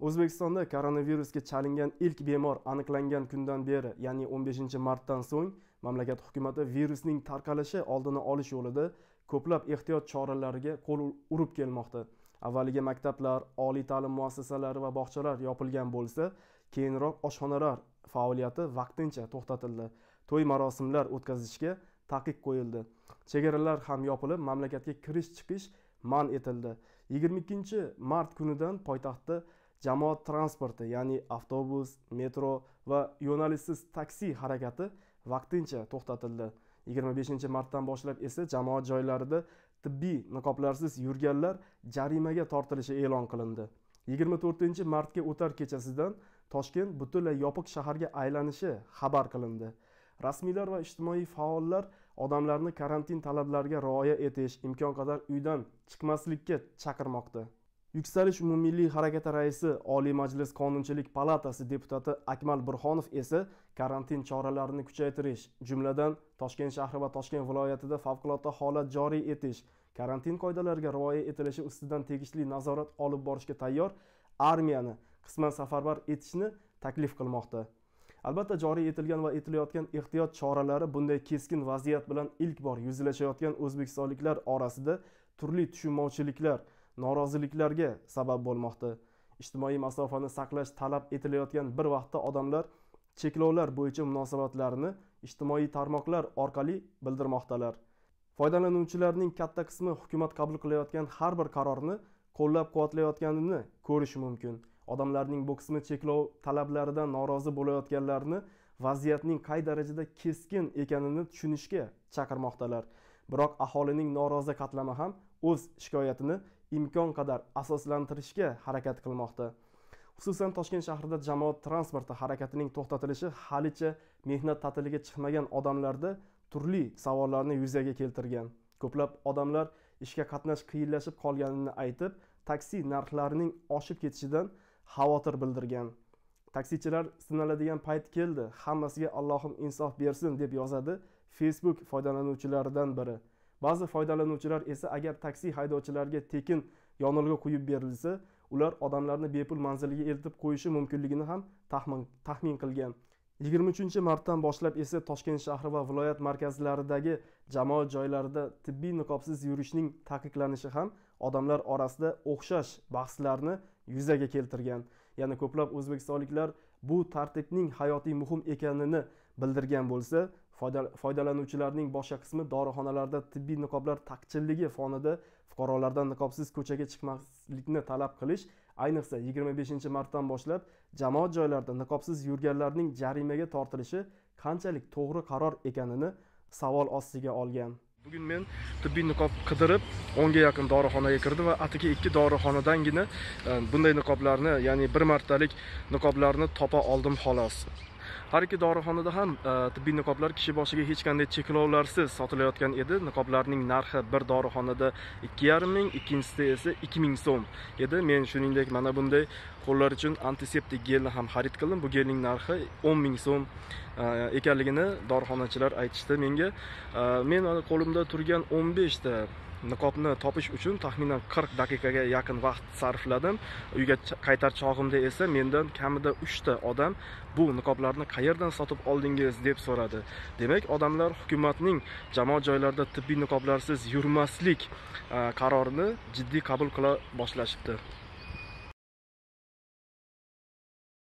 o'zbekistonda koronavirusga chalingan ilk bemor aniqlangan kundan beri ya'ni 15 martdan so'ng mamlakat hukumati virusning tarqalishi oldini olish yo'lida ko'plab ehtiyot choralariga qo'l urib kelmoqda avvaliga maktablar oliy ta'lim muassasalari va bog'chalar yopilgan bo'lsa keyinroq oshxonalar faoliyati vaqtincha to'xtatildi to'y marosimlar o'tkazishga taqiq qo'yildi chegaralar ham yopilib mamlakatga kirish chiqish man etildi 22 mart kunidan poytaxtda jamoat transporti ya'ni avtobus metro va yo'nalishsiz taksi harakati vaqtincha to'xtatildi 25 martdan boshlab esa jamoat joylarida tibbiy niqoblarsiz yurganlar jarimaga tortilishi e'lon qilindi 24 martga o'tar kechasidan toshkent butunlay yopiq shaharga aylanishi xabar qilindi rasmiylar va ijtimoiy faollar odamlarni karantin talablariga rioya etish imkon qadar uydan chiqmaslikka chaqirmoqda Yuksalish umummilliy harakati raisi Oliy Majlis Qonunchilik palatasi deputati Akmal Burxonov esa karantin choralarini kuchaytirish, jumladan Toshkent shahri va Toshkent viloyatida favqulodda holat joriy etish, karantin qoidalariga rioya etilishi ustidan tegishli nazorat olib borishga tayyor armiyani qisman safarbar etishni taklif qilmoqda. Albatta joriy etilgan va etilayotgan ehtiyot choralari bunday keskin vaziyat bilan ilk bor yuzlashayotgan o'zbekistonliklar orasida turli tushunmovchiliklar noroziliklarga sabab bo'lmoqda ijtimoiy masofani saqlash talab etilayotgan bir vaqtda odamlar cheklovlar bo'yicha munosabatlarini ijtimoiy tarmoqlar orqali bildirmoqdalar foydalanuvchilarning katta qismi hukumat qabul qilayotgan har bir qarorni qo'llab quvvatlayotganini ko'rish mumkin odamlarning bu qismi cheklov talablaridan norozi bo'layotganlarni vaziyatning qay darajada keskin ekanini tushunishga chaqirmoqdalar biroq aholining norozi qatlami ham o'z shikoyatini imkon qadar asoslantirishga harakat qilmoqda xususan toshkent shahrida jamoat transporti harakatining to'xtatilishi halicha mehnat ta'tiliga chiqmagan odamlarda turli savollarni yuzaga keltirgan ko'plab odamlar ishga qatnash qiyinlashib qolganini aytib taksi narxlarining oshib ketishidan xavotir bildirgan taksichilar sinaladigan payt keldi hammasiga allohim insof bersin deb yozadi facebook foydalanuvchilaridan biri ba'zi foydalanuvchilar esa agar taksi haydovchilarga tekin yonilg'i quyib berilsa ular odamlarni bepul manziliga eltib qo'yishi mumkinligini ham tahmin, tahmin qilgan yigirma uchinchi martdan boshlab esa toshkent shahri va viloyat markazlaridagi jamoat joylarida tibbiy niqobsiz yurishning taqiqlanishi ham odamlar orasida o'xshash bahslarni yuzaga keltirgan ya'ni ko'plab o'zbekistonliklar bu tartibning hayotiy muhim ekanini bildirgan bo'lsa foydalanuvchilarning boshqa qismi dorixonalarda tibbiy niqoblar taqchilligi fonida fuqarolardan niqobsiz ko'chaga chiqmaslikni talab qilish ayniqsa 25 martdan boshlab jamoat joylarida niqobsiz yurganlarning jarimaga tortilishi qanchalik to'g'ri qaror ekanini savol ostiga olgan bugun men tibbiy niqob qidirib o'nga yaqin dorixonaga kirdim va atigi ikki dorixonadangina e, bunday niqoblarni ya'ni bir martalik niqoblarni topa oldim xolos har ikki dorixonada ham e, tibbiy niqoblar kishi boshiga hech qanday cheklovlarsiz sotilayotgan edi niqoblarning narxi bir dorixonada ikki yarim ming ikkinchisida esa ikki ming so'm edi men shuningdek mana bunday qo'llar uchun antiseptik gelni ham xarid qildim bu gelning narxi o'n ming so'm e, ekanligini dorixonachilar aytishdi menga e, men qo'limda turgan o'n beshta niqobni topish uchun taxminan 40 daqiqaga yaqin vaqt sarfladim uyga qaytar chog'imda esa mendan kamida 3 ta odam bu niqoblarni qayerdan sotib oldingiz deb so'radi demak odamlar hukumatning jamoat joylarida tibbiy niqoblarsiz yurmaslik qarorini jiddiy qabul qila boshlashibdi